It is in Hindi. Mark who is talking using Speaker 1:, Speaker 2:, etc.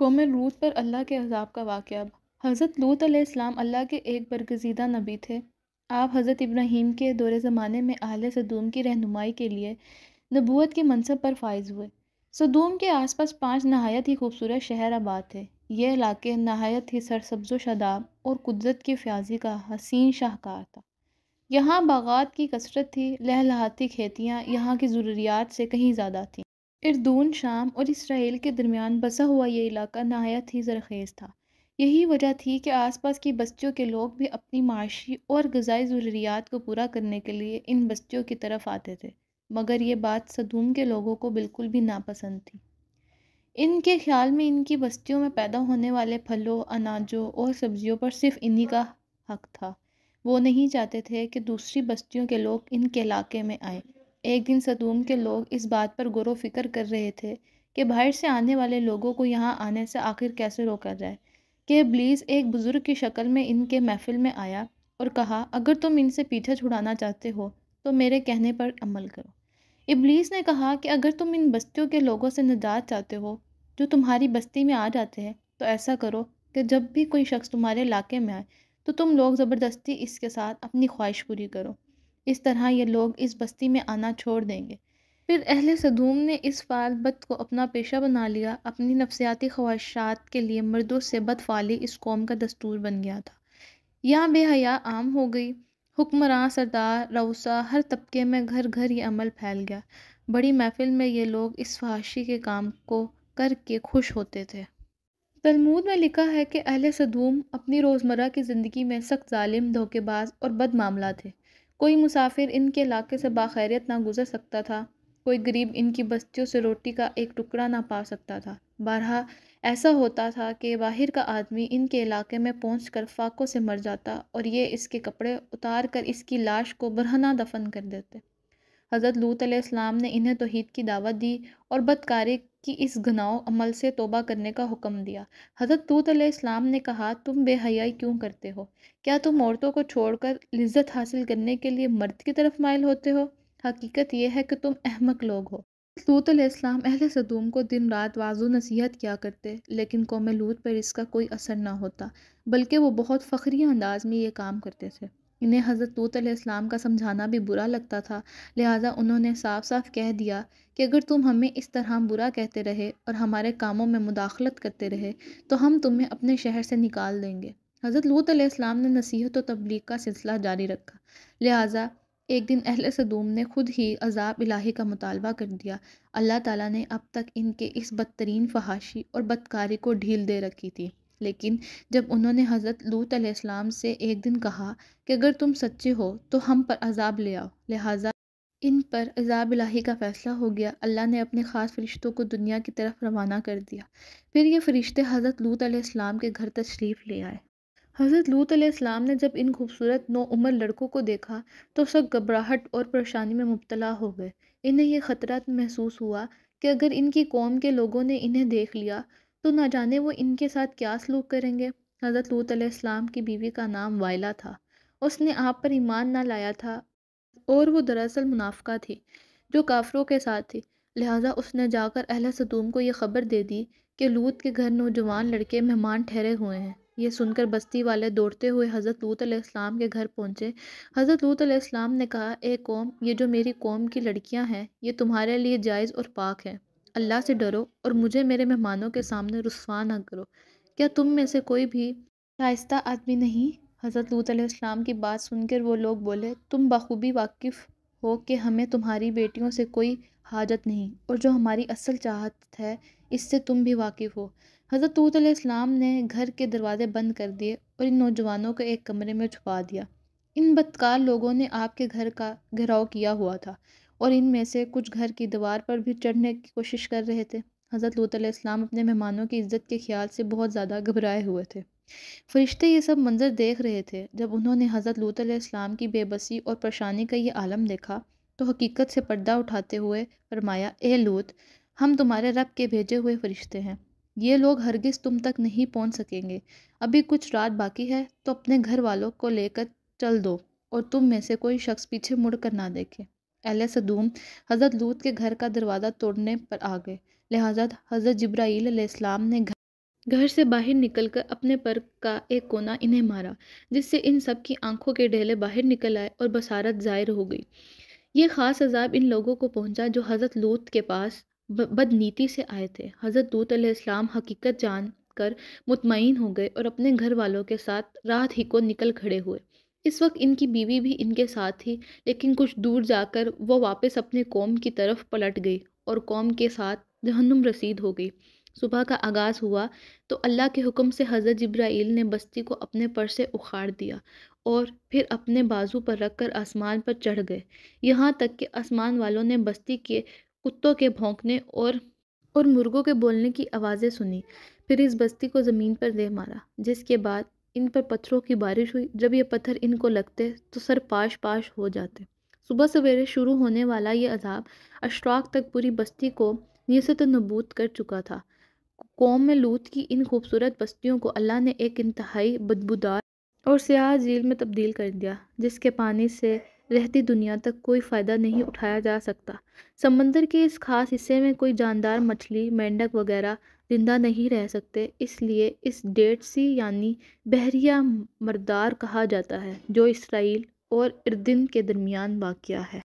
Speaker 1: कौम लूत पर अल्लाह के अजाब का वाक़ हज़रत लूत आसमाम अल्लाह के एक बरगजीदा नबी थे आप हज़रत इब्राहीम के दौरे ज़माने में आहल सदूम की रहनुमाई के लिए नबूत के मनसब पर फायज़ हुए सदूम के आसपास पांच नहायत ही खूबसूरत शहर आबाद थे ये इलाके नहायत ही सरसब्जो शदाब और कुदरत की फ्याजी का हसीन शाहकार था यहाँ बागात की कसरत थी लहलहाती खेतियाँ यहाँ की ज़रूरियात से कहीं ज़्यादा थीं इर्दून शाम और इसराइल के दरमियान बसा हुआ ये इलाका नहायत ही जरखेज़ था यही वजह थी कि आसपास की बस्तियों के लोग भी अपनी माशी और गजाई ज़रूरियात को पूरा करने के लिए इन बस्तियों की तरफ आते थे मगर ये बात सदूम के लोगों को बिल्कुल भी नापसंद थी इनके ख्याल में इनकी बस्तियों में पैदा होने वाले फलों अनाजों और सब्जियों पर सिर्फ इन्हीं का हक था वो नहीं चाहते थे कि दूसरी बस्तियों के लोग इनके इलाके में आए एक दिन सतूम के लोग इस बात पर गौर फिक्र कर रहे थे कि बाहर से आने वाले लोगों को यहाँ आने से आखिर कैसे रोका जाए कि इब्लीस एक बुज़ुर्ग की शक्ल में इनके महफिल में आया और कहा अगर तुम इनसे पीछे छुड़ाना चाहते हो तो मेरे कहने पर अमल करो इब्लीस ने कहा कि अगर तुम इन बस्तियों के लोगों से निजात चाहते हो जो तुम्हारी बस्ती में आ जाते हैं तो ऐसा करो कि जब भी कोई शख्स तुम्हारे इलाके में आए तो तुम लोग ज़बरदस्ती इसके साथ अपनी ख्वाहिश पूरी करो इस तरह ये लोग इस बस्ती में आना छोड़ देंगे फिर अहल सदूम ने इस फाल बद को अपना पेशा बना लिया अपनी नफसियाती ख्वाहिशात के लिए मर्दों से बदफाली इस कौम का दस्तूर बन गया था यहाँ बेहया आम हो गई हुक्मरान सरदार रऊसा हर तबके में घर घर ये अमल फैल गया बड़ी महफिल में ये लोग इस फहाशी के काम को करके खुश होते थे तलमूद में लिखा है कि अहल सदूम अपनी रोज़मर्रा की ज़िंदगी में सख्त ालिम धोखेबाज और बद मामला थे कोई मुसाफिर इनके इलाके से बाखैरियत ना गुज़र सकता था कोई गरीब इनकी बस्तियों से रोटी का एक टुकड़ा ना पा सकता था बारहा ऐसा होता था कि बाहर का आदमी इनके इलाके में पहुँच कर फाकों से मर जाता और ये इसके कपड़े उतार कर इसकी लाश को बरहना दफन कर देते हज़रत लूत आसमाम ने इन्हें तोहद की दावत दी और बदकारी की इस घनाओ अमल से तोबा करने का हुक्म दिया हज़रत लूत आसमाम ने कहा तुम बेहयाई क्यों करते हो क्या तुम औरतों को छोड़कर लज्जत हासिल करने के लिए मर्द की तरफ मायल होते हो हकीकत यह है कि तुम अहमक लोग हो लूत अलैहिस्सलाम अहल सदूम को दिन रात वाजो नसीहत किया करते लेकिन कौम लूत पर इसका कोई असर ना होता बल्कि वो बहुत फ़खरी अंदाज में ये काम करते थे इन्हें हज़रत लूत अलैहिस्सलाम का समझाना भी बुरा लगता था लिहाजा उन्होंने साफ साफ कह दिया कि अगर तुम हमें इस तरह बुरा कहते रहे और हमारे कामों में मुदाखलत करते रहे तो हम तुम्हें अपने शहर से निकाल देंगे हज़रत लूत अलैहिस्सलाम ने नसीहत व तबलीग का सिलसिला जारी रखा लिहाजा एक दिन अहल सदूम ने खुद ही अजाब इलाही का मुतालबा कर दिया अल्लाह ताला ने अब तक इनके इस बदतरीन फहाशी और बदकारी को ढील दे रखी थी लेकिन जब उन्होंने हज़रत लूत अलैहिस्सलाम से एक दिन कहा कि अगर तुम सच्चे हो तो हम पर अजाब ले आओ लिहाजा इन पर अजाब इलाही का फ़ैसला हो गया अल्लाह ने अपने ख़ास फ़रिश्तों को दुनिया की तरफ रवाना कर दिया फिर ये फ़रिश्ते हज़रत लूत अलैहिस्सलाम के घर तशरीफ़ ले आए हज़रत लूत अलैहिस्सलाम ने जब इन खूबसूरत नौ उम्र लड़कों को देखा तो सब घबराहट और परेशानी में मुबतला हो गए इन्हें यह ख़तरा महसूस हुआ कि अगर इनकी कौम के लोगों ने इन्हें देख लिया तो ना जाने वो इनके साथ क्या सलूक करेंगे हज़रत लूत अलैहिस्सलाम की बीवी का नाम वायला था उसने आप पर ईमान ना लाया था और वो दरअसल मुनाफ़ा थी जो काफरों के साथ थी लिहाजा उसने जाकर अहल सतूम को यह खबर दे दी कि लूत के घर नौजवान लड़के मेहमान ठहरे हुए हैं ये सुनकर बस्ती वाले दौड़ते हुए हज़रत लूत अलैहिस्सलाम के घर पहुँचे हज़रत लूत अलैहिस्सलाम ने कहा ए कौम ये जो मेरी कौम की लड़कियाँ हैं ये तुम्हारे लिए जायज़ और पाक हैं अल्लाह से डरो और मुझे मेरे मेहमानों के सामने रसवा ना करो क्या तुम में से कोई भी शायस्त आदमी नहीं हज़रत लूत अलैहिस्सलाम की बात सुनकर वो लोग बोले तुम बखूबी वाकिफ़ हो कि हमें तुम्हारी बेटियों से कोई हाजत नहीं और जो हमारी असल चाहत है इससे तुम भी वाकिफ़ हो हज़रत लूत अलैहिस्सलाम ने घर के दरवाज़े बंद कर दिए और इन नौजवानों को एक कमरे में छुपा दिया इन बदकार लोगों ने आपके घर का घेराव किया हुआ था और इनमें से कुछ घर की दीवार पर भी चढ़ने की कोशिश कर रहे थे हज़रत लूत अपने मेहमानों की इज़्ज़त के ख्याल से बहुत ज़्यादा घबराए हुए थे फरिश्ते ये सब मंजर देख रहे थे जब उन्होंने हज़रत लूत इस्लाम की बेबसी और परेशानी का ये आलम देखा तो हकीकत से पर्दा उठाते हुए फरमाया ए लूत हम तुम्हारे रब के भेजे हुए फरिश्ते हैं ये लोग हरगिज़ तुम तक नहीं पहुँच सकेंगे अभी कुछ रात बाकी है तो अपने घर वालों को लेकर चल दो और तुम में से कोई शख्स पीछे मुड़ कर ना देखे अहल सदूम हज़रत लूत के घर का दरवाज़ा तोड़ने पर आ गए लिहाजा हज़रत जब्राईलम ने घर से बाहर निकलकर अपने पर का एक कोना इन्हें मारा जिससे इन सब की आंखों के ढेले बाहर निकल आए और बसारत ज़ाहिर हो गई ये ख़ास अजाब इन लोगों को पहुंचा जो हज़रत लूत के पास बदनीति से आए थे हज़रत लूत अलैहिस्सलाम हकीकत जान कर मुतमिन हो गए और अपने घर वालों के साथ रात ही को निकल खड़े हुए इस वक्त इनकी बीवी भी इनके साथ थी लेकिन कुछ दूर जाकर वो वापस अपने कौम की तरफ पलट गई और कौम के साथ जहन्नुम रसीद हो गई सुबह का आगाज़ हुआ तो अल्लाह के हुक्म से हज़रत जब्राइल ने बस्ती को अपने पर से उखाड़ दिया और फिर अपने बाजू पर रखकर आसमान पर चढ़ गए यहाँ तक कि आसमान वालों ने बस्ती के कुत्तों के भौंकने और और मुर्गों के बोलने की आवाज़ें सुनी फिर इस बस्ती को ज़मीन पर दे मारा जिसके बाद इन पर पत्थरों की बारिश हुई जब ये पत्थर इनको लगते तो सर पाश पाश हो जाते सुबह सवेरे शुरू होने वाला ये अजाब अशराक तक पूरी बस्ती को नीसत नबूत कर चुका था कौम में लूत की इन खूबसूरत बस्तियों को अल्लाह ने एक इंतहाई बदबूदार और स्याह झील में तब्दील कर दिया जिसके पानी से रहती दुनिया तक कोई फ़ायदा नहीं उठाया जा सकता समंदर के इस खास हिस्से में कोई जानदार मछली मेंढक वगैरह ज़िंदा नहीं रह सकते इसलिए इस डेड सी यानी बहरिया मरदार कहा जाता है जो इसराइल और इर्दिन के दरमियान वाक़ है